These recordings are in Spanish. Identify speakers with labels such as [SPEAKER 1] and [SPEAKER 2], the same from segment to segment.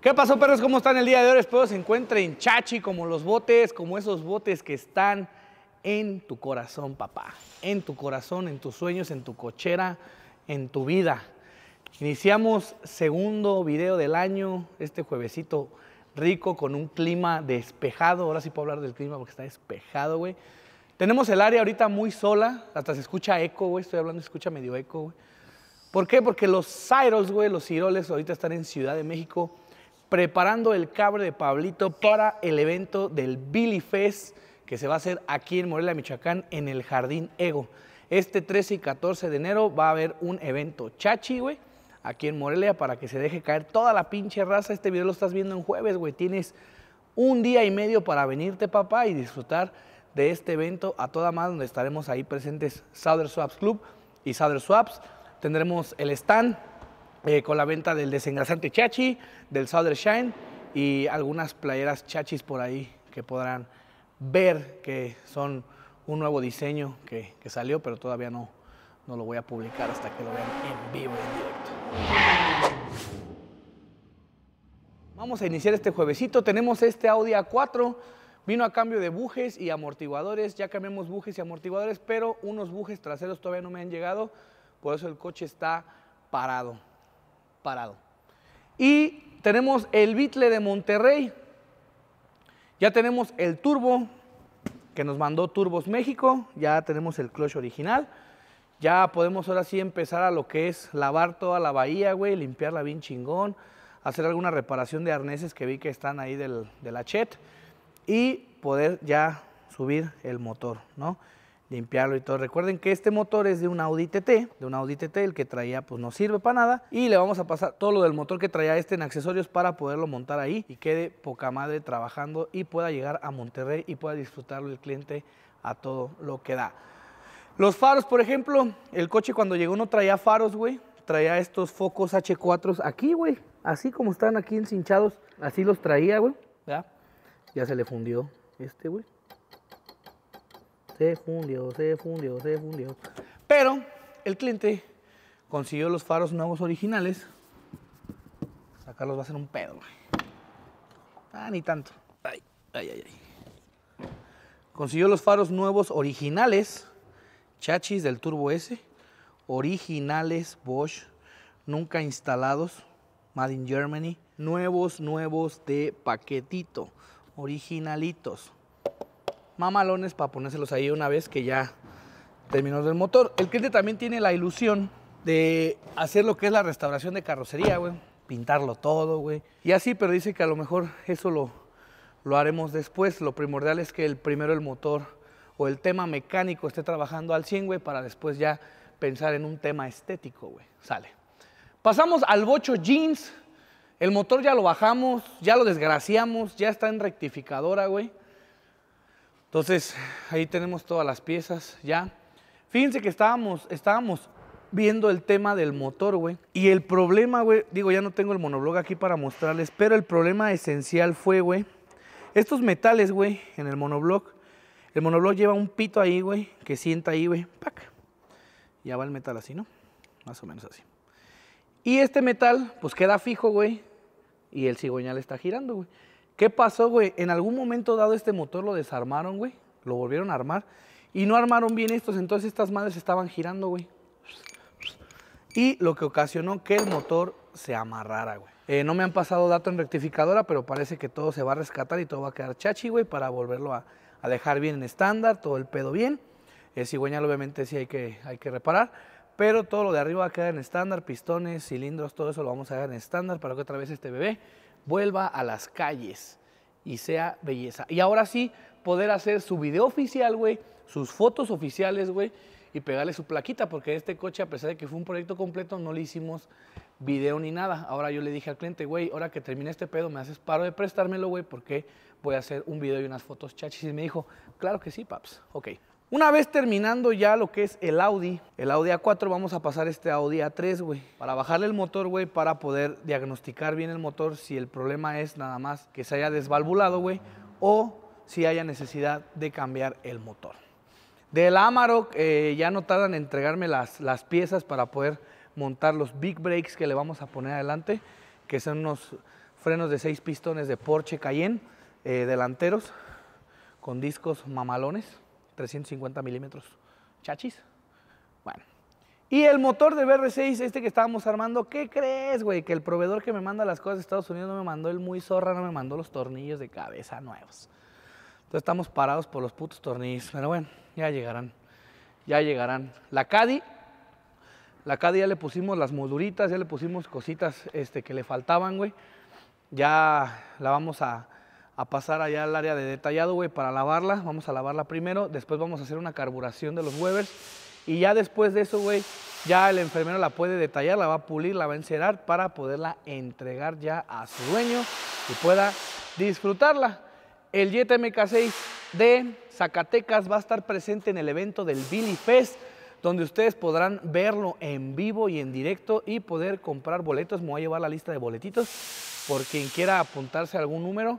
[SPEAKER 1] ¿Qué pasó, perros? ¿Cómo están el día de hoy? Espero se encuentren chachi como los botes, como esos botes que están en tu corazón, papá. En tu corazón, en tus sueños, en tu cochera, en tu vida. Iniciamos segundo video del año, este juevesito rico con un clima despejado. Ahora sí puedo hablar del clima porque está despejado, güey. Tenemos el área ahorita muy sola, hasta se escucha eco, güey. Estoy hablando, se escucha medio eco, güey. ¿Por qué? Porque los Cyros, güey, los Ciroles ahorita están en Ciudad de México preparando el cabre de Pablito para el evento del Billy Fest que se va a hacer aquí en Morelia, Michoacán, en el Jardín Ego. Este 13 y 14 de enero va a haber un evento chachi, güey, aquí en Morelia para que se deje caer toda la pinche raza. Este video lo estás viendo en jueves, güey. Tienes un día y medio para venirte, papá, y disfrutar de este evento a toda más donde estaremos ahí presentes Southern Swaps Club y Southern Swaps. Tendremos el stand, eh, con la venta del desengrasante Chachi, del Southern Shine y algunas playeras Chachis por ahí que podrán ver que son un nuevo diseño que, salió, pero todavía no, no lo voy a publicar hasta que lo vean en vivo en directo. Vamos a iniciar este juevesito. Tenemos este Audi A4. Vino a cambio de bujes y amortiguadores. Ya cambiamos bujes y amortiguadores, pero unos bujes traseros todavía no me han llegado. Por eso el coche está parado parado. Y tenemos el Bitle de Monterrey. Ya tenemos el turbo que nos mandó Turbos México. Ya tenemos el clutch original. Ya podemos ahora sí empezar a lo que es lavar toda la bahía, güey, limpiarla bien chingón, hacer alguna reparación de arneses que vi que están ahí del, de la chet y poder ya subir el motor, ¿no? limpiarlo y todo. Recuerden que este motor es de un Audi TT, de un Audi TT, el que traía pues no sirve para nada y le vamos a pasar todo lo del motor que traía este en accesorios para poderlo montar ahí y quede poca madre trabajando y pueda llegar a Monterrey y pueda disfrutarlo el cliente a todo lo que da. Los faros, por ejemplo, el coche cuando llegó no traía faros, güey. Traía estos focos H4 aquí, güey. Así como están aquí encinchados, así los traía, güey. Ya, ya se le fundió este, güey. Se fundió, se fundió, se fundió. Pero el cliente consiguió los faros nuevos originales. Sacarlos va a ser un pedo, Ah, ni tanto. ay, ay, ay. Consiguió los faros nuevos originales. Chachis del Turbo S. Originales Bosch. Nunca instalados. Made in Germany. Nuevos, nuevos de paquetito. Originalitos mamalones para ponérselos ahí una vez que ya terminó el motor. El cliente también tiene la ilusión de hacer lo que es la restauración de carrocería, güey. Pintarlo todo, güey. Y así, pero dice que a lo mejor eso lo, haremos después. Lo primordial es que el primero el motor o el tema mecánico esté trabajando al 100, güey, para después ya pensar en un tema estético, güey. Sale. Pasamos al bocho jeans. El motor ya lo bajamos, ya lo desgraciamos, ya está en rectificadora, güey. Entonces, ahí tenemos todas las piezas ya. Fíjense que estábamos, estábamos viendo el tema del motor, güey. Y el problema, güey, digo, ya no tengo el monoblog aquí para mostrarles, pero el problema esencial fue, güey, estos metales, güey, en el monoblog. El monoblog lleva un pito ahí, güey, que sienta ahí, güey, Ya va el metal así, ¿no? Más o menos así. Y este metal, pues queda fijo, güey, y el cigüeñal está girando, güey. ¿Qué pasó, güey? En algún momento dado este motor lo desarmaron, güey. Lo volvieron a armar. Y no armaron bien estos, entonces estas madres estaban girando, güey. Y lo que ocasionó que el motor se amarrara, güey. Eh, no me han pasado dato en rectificadora, pero parece que todo se va a rescatar y todo va a quedar chachi, güey, para volverlo a, dejar bien en estándar, todo el pedo bien. El eh, cigüeñal obviamente sí hay que, hay que reparar, pero todo lo de arriba va a quedar en estándar, pistones, cilindros, todo eso lo vamos a dejar en estándar para que otra vez este bebé vuelva a las calles y sea belleza. Y ahora sí, poder hacer su video oficial, güey, sus fotos oficiales, güey, y pegarle su plaquita, porque este coche, a pesar de que fue un proyecto completo, no le hicimos video ni nada. Ahora yo le dije al cliente, güey, ahora que termine este pedo, me haces paro de prestármelo, güey, porque voy a hacer un video y unas fotos chachis. Y me dijo, claro que sí, paps, ok. Una vez terminando ya lo que es el Audi, el Audi A4, vamos a pasar este Audi A3, güey, para bajarle el motor, güey, para poder diagnosticar bien el motor si el problema es nada más que se haya desvalvulado, güey, o si haya necesidad de cambiar el motor. Del Amarok eh, ya no tardan en entregarme las, las piezas para poder montar los big brakes que le vamos a poner adelante, que son unos frenos de seis pistones de Porsche Cayenne eh, delanteros con discos mamalones. 350 milímetros. Chachis. Bueno. Y el motor de BR6, este que estábamos armando, ¿qué crees, güey? Que el proveedor que me manda las cosas de Estados Unidos no me mandó el muy zorra, no me mandó los tornillos de cabeza nuevos. Entonces estamos parados por los putos tornillos. Pero bueno, ya llegarán. Ya llegarán. La Cadi la Cadi ya le pusimos las molduritas, ya le pusimos cositas este, que le faltaban, güey. Ya la vamos a, a pasar allá al área de detallado, güey, para lavarla. Vamos a lavarla primero, después vamos a hacer una carburación de los Webers y ya después de eso, güey, ya el enfermero la puede detallar, la va a pulir, la va a encerar para poderla entregar ya a su dueño y pueda disfrutarla. El Jet MK6 de Zacatecas va a estar presente en el evento del Billy Fest donde ustedes podrán verlo en vivo y en directo y poder comprar boletos. Me voy a llevar la lista de boletitos por quien quiera apuntarse a algún número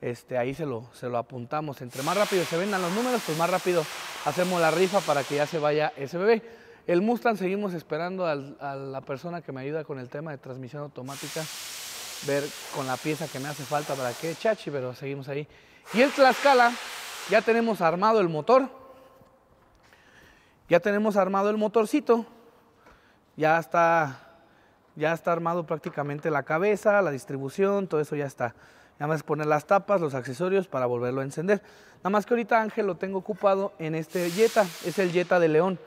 [SPEAKER 1] este, ahí se lo, apuntamos. Entre más rápido se vendan los números, pues más rápido hacemos la rifa para que ya se vaya ese bebé. El Mustang seguimos esperando a la persona que me ayuda con el tema de transmisión automática, ver con la pieza que me hace falta para que chachi, pero seguimos ahí. Y el Tlaxcala, ya tenemos armado el motor. Ya tenemos armado el motorcito. Ya está, ya está armado prácticamente la cabeza, la distribución, todo eso ya está. Nada más poner las tapas, los accesorios para volverlo a encender. Nada más que ahorita Ángel lo tengo ocupado en este Jetta, es el Jetta de León.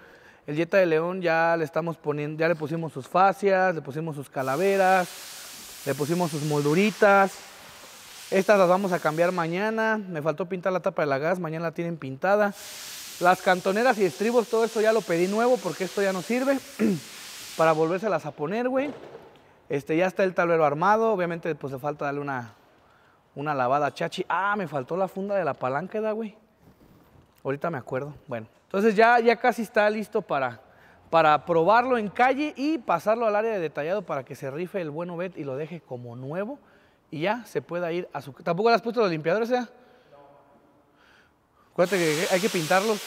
[SPEAKER 1] El Jetta de León ya le estamos poniendo, ya le pusimos sus fascias, le pusimos sus calaveras, le pusimos sus molduritas. Estas las vamos a cambiar mañana. Me faltó pintar la tapa de la gas, mañana la tienen pintada. Las cantoneras y estribos, todo esto ya lo pedí nuevo porque esto ya no sirve para volvérselas a poner, güey. Este, ya está el tablero armado, obviamente pues le falta darle una, una lavada chachi. Ah, me faltó la funda de la palanca, güey. Ahorita me acuerdo. Bueno, entonces ya, ya casi está listo para, para probarlo en calle y pasarlo al área de detallado para que se rife el bueno vet y lo deje como nuevo y ya se pueda ir a su... ¿Tampoco le has puesto los limpiadores sea? Eh? No. Acuérdate que hay que pintarlos.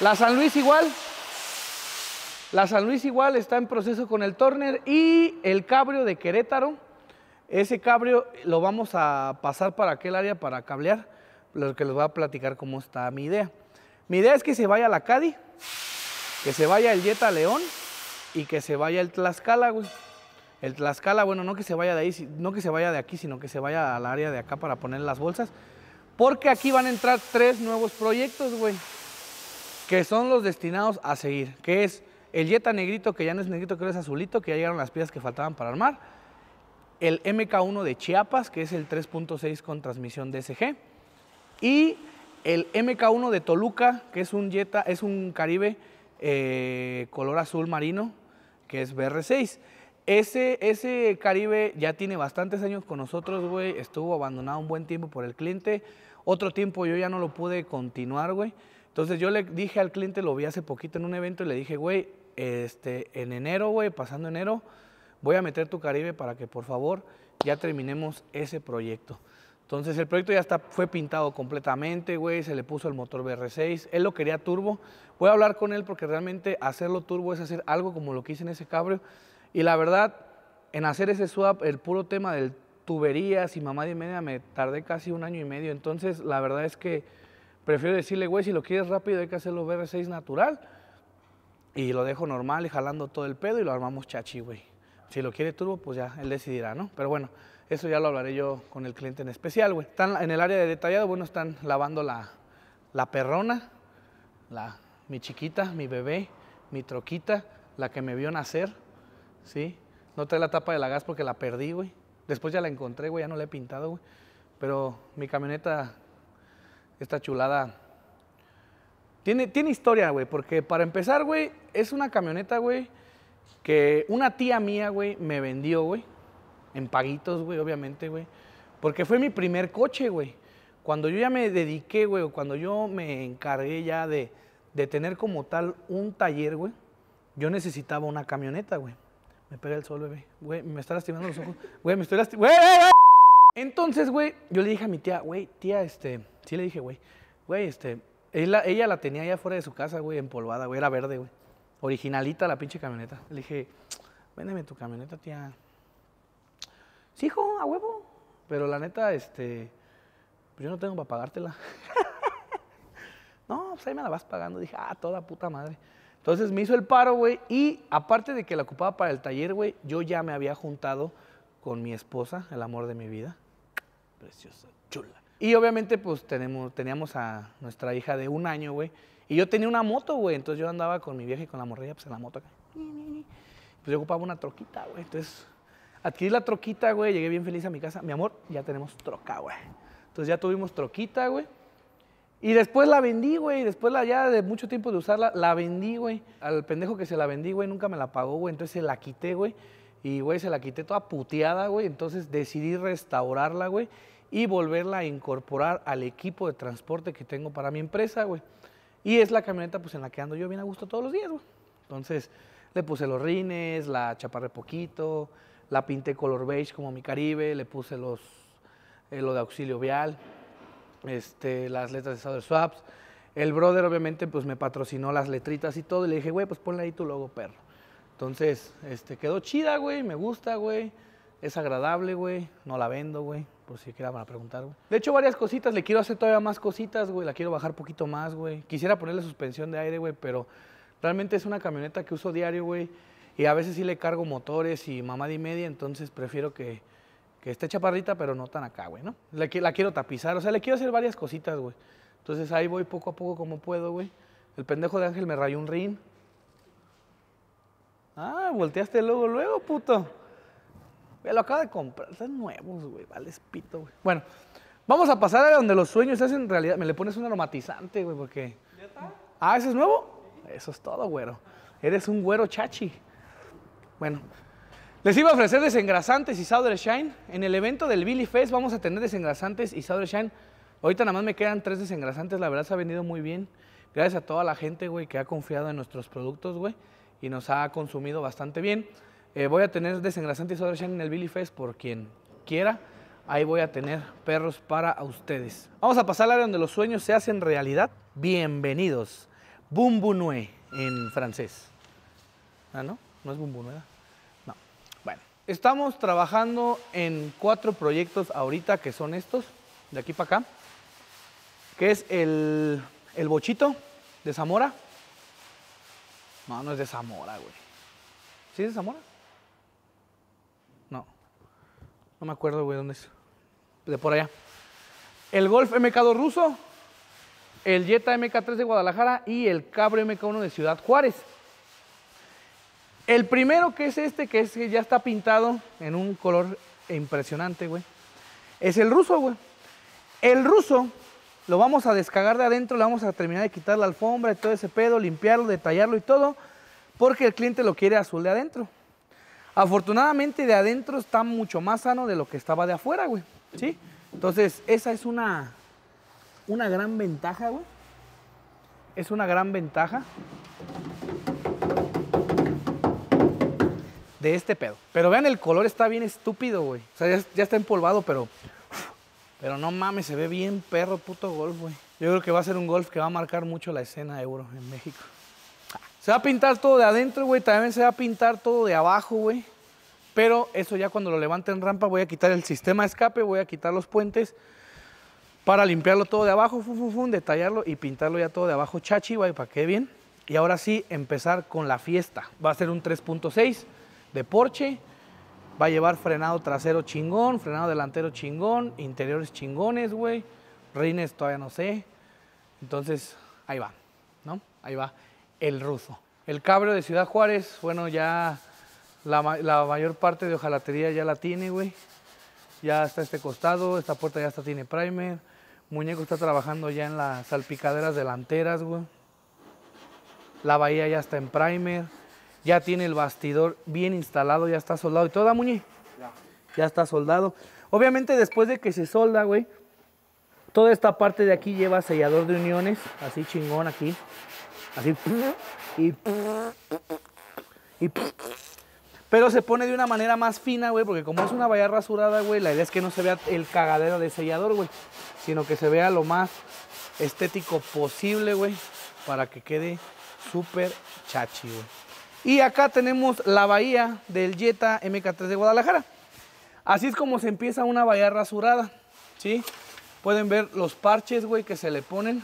[SPEAKER 1] La San Luis igual. La San Luis igual está en proceso con el Turner y el Cabrio de Querétaro ese cabrio lo vamos a pasar para aquel área para cablear, lo que les voy a platicar cómo está mi idea. Mi idea es que se vaya la Cadi, que se vaya el Jetta León y que se vaya el Tlaxcala, güey. El Tlaxcala, bueno, no que se vaya de ahí, no que se vaya de aquí, sino que se vaya al área de acá para poner las bolsas. Porque aquí van a entrar tres nuevos proyectos, güey, que son los destinados a seguir, que es el Jetta negrito, que ya no es negrito, que es azulito, que ya llegaron las piezas que faltaban para armar el MK1 de Chiapas, que es el 3.6 con transmisión DSG, y el MK1 de Toluca, que es un Jetta, es un Caribe eh, color azul marino, que es BR6. Ese, ese Caribe ya tiene bastantes años con nosotros, güey. Estuvo abandonado un buen tiempo por el cliente. Otro tiempo yo ya no lo pude continuar, güey. Entonces yo le dije al cliente, lo vi hace poquito en un evento y le dije, güey, este, en enero, güey, pasando enero, voy a meter tu Caribe para que por favor ya terminemos ese proyecto. Entonces el proyecto ya está, fue pintado completamente, güey, se le puso el motor BR6, él lo quería turbo. Voy a hablar con él porque realmente hacerlo turbo es hacer algo como lo que hice en ese cabrio. Y la verdad, en hacer ese swap, el puro tema de tuberías y mamá de media, me tardé casi un año y medio. Entonces la verdad es que prefiero decirle, güey, si lo quieres rápido hay que hacerlo BR6 natural. Y lo dejo normal y jalando todo el pedo y lo armamos chachi, güey. Si lo quiere turbo, pues ya él decidirá, ¿no? Pero bueno, eso ya lo hablaré yo con el cliente en especial, güey. Están en el área de detallado, bueno, están lavando la, perrona, la, mi chiquita, mi bebé, mi troquita, la que me vio nacer, ¿sí? No trae la tapa de la gas porque la perdí, güey. Después ya la encontré, güey, ya no la he pintado, güey. Pero mi camioneta, esta chulada, tiene, tiene historia, güey, porque para empezar, güey, es una camioneta, güey, que una tía mía, güey, me vendió, güey, en paguitos, güey, obviamente, güey, porque fue mi primer coche, güey. Cuando yo ya me dediqué, güey, o cuando yo me encargué ya de, tener como tal un taller, güey, yo necesitaba una camioneta, güey. Me pega el sol, bebé. Güey, me está lastimando los ojos. Güey, me estoy lastimando. Entonces, güey, yo le dije a mi tía, güey, tía, este, sí le dije, güey, güey, este, ella, ella la tenía allá afuera de su casa, güey, empolvada, güey, era verde, güey originalita la pinche camioneta. Le dije, véndeme tu camioneta, tía. Sí, hijo, a huevo. Pero la neta, este, pues yo no tengo para pagártela. no, pues ahí me la vas pagando. Dije, ah, toda puta madre. Entonces me hizo el paro, güey. Y aparte de que la ocupaba para el taller, güey, yo ya me había juntado con mi esposa, el amor de mi vida. Preciosa, chula. Y obviamente, pues tenemos, teníamos a nuestra hija de un año, güey. Y yo tenía una moto, güey. Entonces yo andaba con mi vieja y con la morrilla, pues en la moto acá. Pues yo ocupaba una troquita, güey. Entonces adquirí la troquita, güey. Llegué bien feliz a mi casa. Mi amor, ya tenemos troca, güey. Entonces ya tuvimos troquita, güey. Y después la vendí, güey. Después la, ya de mucho tiempo de usarla, la vendí, güey. Al pendejo que se la vendí, güey, nunca me la pagó, güey. Entonces se la quité, güey. Y, güey, se la quité toda puteada, güey. Entonces decidí restaurarla, güey. Y volverla a incorporar al equipo de transporte que tengo para mi empresa, güey. Y es la camioneta pues, en la que ando yo bien a gusto todos los días, güey. Entonces le puse los rines, la chaparré poquito, la pinté color beige como mi Caribe, le puse los, eh, lo de auxilio vial, este, las letras de Southern Swaps. El brother obviamente pues me patrocinó las letritas y todo y le dije, güey, pues ponle ahí tu logo perro. Entonces, este, quedó chida, güey, me gusta, güey. Es agradable, güey. No la vendo, güey. Por si quieran para preguntar, güey. De hecho, varias cositas. Le quiero hacer todavía más cositas, güey. La quiero bajar poquito más, güey. Quisiera ponerle suspensión de aire, güey. Pero realmente es una camioneta que uso diario, güey. Y a veces sí le cargo motores y mamá y media. Entonces prefiero que, esté chaparrita, pero no tan acá, güey, ¿no? La, la quiero tapizar. O sea, le quiero hacer varias cositas, güey. Entonces ahí voy poco a poco como puedo, güey. El pendejo de Ángel me rayó un rin. Ah, volteaste luego, luego, puto. Lo acaba de comprar. Están nuevos, güey. Vale, espito, güey. Bueno, vamos a pasar a donde los sueños se hacen realidad. Me le pones un aromatizante, güey, porque. ¿Ya está? Ah, ¿eso es nuevo? Eso es todo, güero. Eres un güero chachi. Bueno, les iba a ofrecer desengrasantes y Southern Shine. En el evento del Billy Fest vamos a tener desengrasantes y Southern Shine. Ahorita nada más me quedan tres desengrasantes. La verdad se ha venido muy bien. Gracias a toda la gente, güey, que ha confiado en nuestros productos, güey. Y nos ha consumido bastante bien. Eh, voy a tener y Soda en el Billy Fest por quien quiera. Ahí voy a tener perros para ustedes. Vamos a pasar al área donde los sueños se hacen realidad. Bienvenidos. Bumbunue en francés. Ah, no, no es Bumbunue. No. Bueno, estamos trabajando en cuatro proyectos ahorita que son estos, de aquí para acá, que es el, el bochito de Zamora. No, no es de Zamora, güey. ¿Sí es de Zamora? No me acuerdo, güey, dónde es. De por allá. El Golf MK2 ruso, el Jetta MK3 de Guadalajara y el Cabrio MK1 de Ciudad Juárez. El primero que es este, que es que ya está pintado en un color impresionante, güey. Es el ruso, güey. El ruso lo vamos a descargar de adentro, le vamos a terminar de quitar la alfombra y todo ese pedo, limpiarlo, detallarlo y todo, porque el cliente lo quiere azul de adentro. Afortunadamente de adentro está mucho más sano de lo que estaba de afuera, güey. ¿Sí? Entonces, esa es una, una gran ventaja, güey. Es una gran ventaja de este pedo. Pero vean, el color está bien estúpido, güey. O sea, ya, está empolvado, pero... Pero no mames, se ve bien perro puto golf, güey. Yo creo que va a ser un golf que va a marcar mucho la escena de euro en México. Se va a pintar todo de adentro, güey. También se va a pintar todo de abajo, güey. Pero eso ya cuando lo levanten en rampa voy a quitar el sistema escape, voy a quitar los puentes para limpiarlo todo de abajo, detallarlo y pintarlo ya todo de abajo chachi, güey, para que bien. Y ahora sí, empezar con la fiesta. Va a ser un 3.6 de Porsche. Va a llevar frenado trasero chingón, frenado delantero chingón, interiores chingones, güey. Rines todavía no sé. Entonces, ahí va, ¿no? Ahí va el ruso. El cabrio de Ciudad Juárez, bueno, ya la, mayor parte de hojalatería ya la tiene, güey. Ya está este costado, esta puerta ya está tiene primer. Muñeco está trabajando ya en las salpicaderas delanteras, güey. La bahía ya está en primer. Ya tiene el bastidor bien instalado, ya está soldado. ¿Y toda, ¿ah, Muñe? Ya. Ya está soldado. Obviamente después de que se solda, güey, toda esta parte de aquí lleva sellador de uniones, así chingón aquí. Así. Y. y pero se pone de una manera más fina, güey, porque como es una valla rasurada, güey, la idea es que no se vea el cagadero de sellador, güey, sino que se vea lo más estético posible, güey, para que quede súper chachi, güey. Y acá tenemos la bahía del Jetta MK3 de Guadalajara. Así es como se empieza una bahía rasurada, ¿sí? Pueden ver los parches, güey, que se le ponen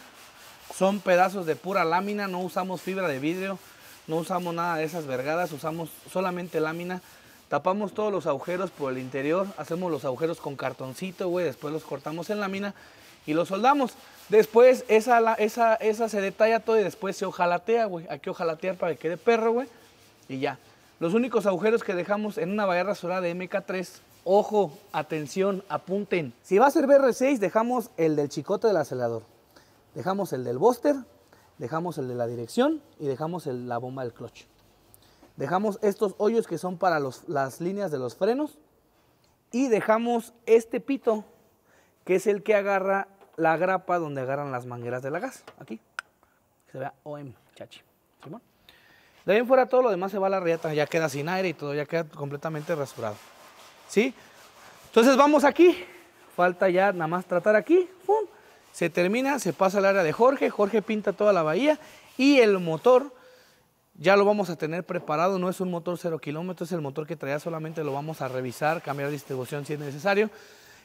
[SPEAKER 1] son pedazos de pura lámina, no usamos fibra de vidrio, no usamos nada de esas vergadas, usamos solamente lámina. Tapamos todos los agujeros por el interior, hacemos los agujeros con cartoncito, güey, después los cortamos en lámina y los soldamos. Después esa, esa, esa se detalla todo y después se ojalatea, güey. Hay que ojalatear para que quede perro, güey. Y ya. Los únicos agujeros que dejamos en una valla solar de MK3, ojo, atención, apunten. Si va a ser BR6, dejamos el del chicote del acelerador. Dejamos el del bóster, dejamos el de la dirección y dejamos la bomba del clutch. Dejamos estos hoyos que son para las líneas de los frenos y dejamos este pito que es el que agarra la grapa donde agarran las mangueras de la gas. Aquí, se vea OM, chachi. De ahí en fuera todo lo demás se va a la riata, ya queda sin aire y todo, ya queda completamente rasurado. ¿Sí? Entonces vamos aquí, falta ya nada más tratar aquí, se termina, se pasa al área de Jorge, Jorge pinta toda la bahía y el motor ya lo vamos a tener preparado, no es un motor 0 kilómetros, es el motor que traía solamente lo vamos a revisar, cambiar distribución si es necesario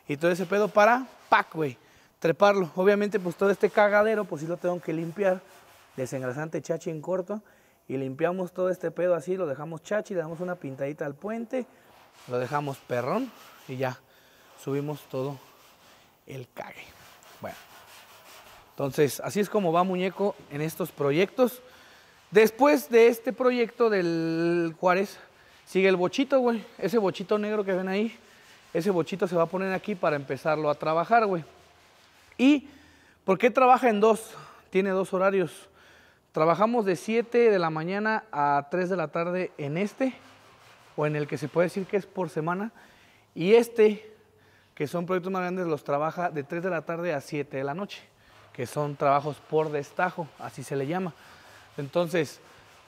[SPEAKER 1] y todo ese pedo para pack, wey, treparlo. Obviamente pues todo este cagadero pues sí lo tengo que limpiar, desengrasante chachi en corto y limpiamos todo este pedo así, lo dejamos chachi, le damos una pintadita al puente, lo dejamos perrón y ya subimos todo el cague. Bueno. Entonces, así es como va Muñeco en estos proyectos. Después de este proyecto del Juárez, sigue el bochito, güey. Ese bochito negro que ven ahí, ese bochito se va a poner aquí para empezarlo a trabajar, güey. ¿Y por qué trabaja en dos? Tiene dos horarios. Trabajamos de 7 de la mañana a 3 de la tarde en este, o en el que se puede decir que es por semana. Y este, que son proyectos más grandes, los trabaja de 3 de la tarde a 7 de la noche que son trabajos por destajo, así se le llama. Entonces,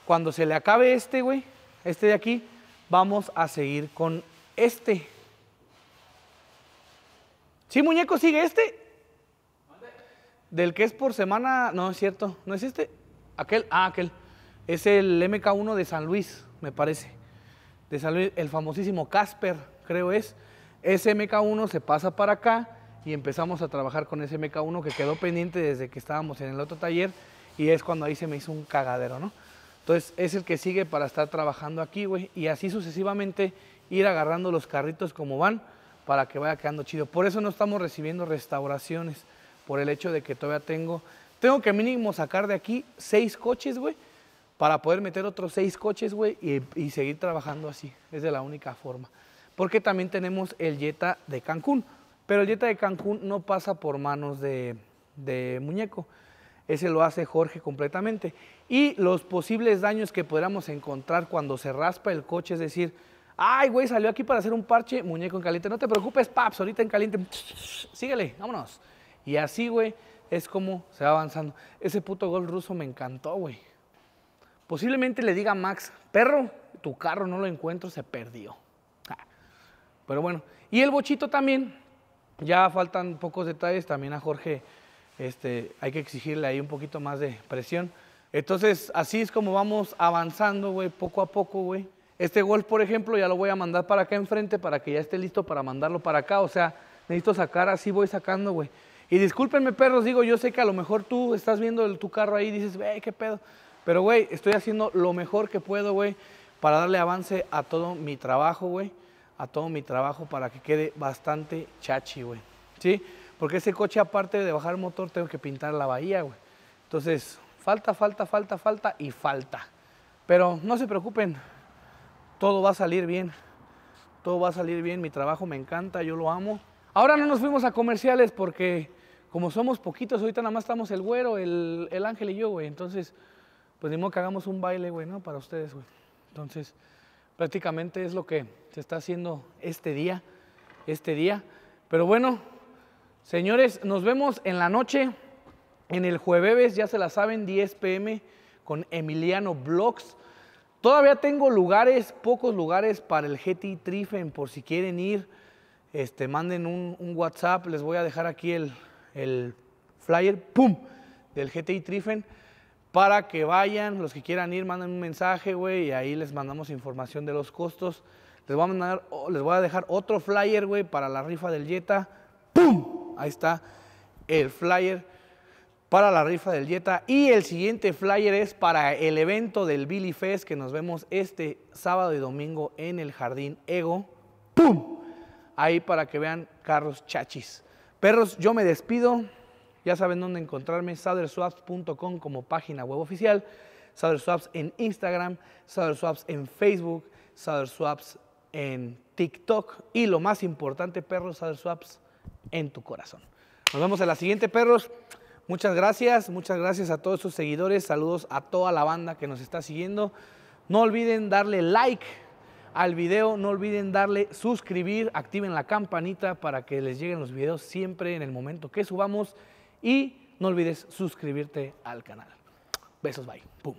[SPEAKER 1] cuando se le acabe este, güey, este de aquí, vamos a seguir con este. ¿Sí, muñeco, sigue este? Del que es por semana, no es cierto, ¿no es este? Aquel, ah, aquel. Es el MK1 de San Luis, me parece. De San Luis, el famosísimo Casper, creo es. Ese MK1 se pasa para acá y empezamos a trabajar con ese MK1 que quedó pendiente desde que estábamos en el otro taller y es cuando ahí se me hizo un cagadero, ¿no? Entonces es el que sigue para estar trabajando aquí, güey, y así sucesivamente ir agarrando los carritos como van para que vaya quedando chido. Por eso no estamos recibiendo restauraciones, por el hecho de que todavía tengo, tengo que mínimo sacar de aquí seis coches, güey, para poder meter otros seis coches, güey, y, seguir trabajando así. Es de la única forma. Porque también tenemos el Jetta de Cancún pero el dieta de Cancún no pasa por manos de, muñeco. Ese lo hace Jorge completamente. Y los posibles daños que podríamos encontrar cuando se raspa el coche, es decir, ay, güey, salió aquí para hacer un parche, muñeco en caliente. No te preocupes, paps, ahorita en caliente. Síguele, vámonos. Y así, güey, es como se va avanzando. Ese puto gol ruso me encantó, güey. Posiblemente le diga Max, perro, tu carro no lo encuentro, se perdió. Ah. Pero bueno, y el bochito también ya faltan pocos detalles, también a Jorge este, hay que exigirle ahí un poquito más de presión. Entonces, así es como vamos avanzando, güey, poco a poco, güey. Este gol, por ejemplo, ya lo voy a mandar para acá enfrente para que ya esté listo para mandarlo para acá. O sea, necesito sacar, así voy sacando, güey. Y discúlpenme, perros, digo, yo sé que a lo mejor tú estás viendo tu carro ahí y dices, güey, qué pedo. Pero, güey, estoy haciendo lo mejor que puedo, güey, para darle avance a todo mi trabajo, güey a todo mi trabajo para que quede bastante chachi, güey. ¿Sí? Porque ese coche, aparte de bajar el motor, tengo que pintar la bahía, güey. Entonces, falta, falta, falta, falta y falta. Pero no se preocupen, todo va a salir bien. Todo va a salir bien, mi trabajo me encanta, yo lo amo. Ahora no nos fuimos a comerciales porque como somos poquitos, ahorita nada más estamos el güero, el, ángel y yo, güey. Entonces, pues ni modo que hagamos un baile, güey, ¿no? Para ustedes, güey. Entonces prácticamente es lo que se está haciendo este día, este día. Pero bueno, señores, nos vemos en la noche, en el jueves, ya se la saben, 10 pm con Emiliano Blogs. Todavía tengo lugares, pocos lugares para el GTI Trifen, por si quieren ir, este, manden un, WhatsApp, les voy a dejar aquí el, el flyer, ¡pum!, del GTI Trifen para que vayan, los que quieran ir, manden un mensaje, güey, y ahí les mandamos información de los costos. Les voy a, les voy a dejar otro flyer, güey, para la rifa del Jetta. ¡Pum! Ahí está el flyer para la rifa del Jetta. Y el siguiente flyer es para el evento del Billy Fest que nos vemos este sábado y domingo en el Jardín Ego. ¡Pum! Ahí para que vean carros chachis. Perros, yo me despido. Ya saben dónde encontrarme, saderswaps.com como página web oficial, swaps en Instagram, swaps en Facebook, swaps en TikTok y lo más importante, perros, swaps en tu corazón. Nos vemos en la siguiente, perros. Muchas gracias, muchas gracias a todos sus seguidores, saludos a toda la banda que nos está siguiendo. No olviden darle like al video, no olviden darle suscribir, activen la campanita para que les lleguen los videos siempre en el momento que subamos. Y no olvides suscribirte al canal. Besos, bye. Pum.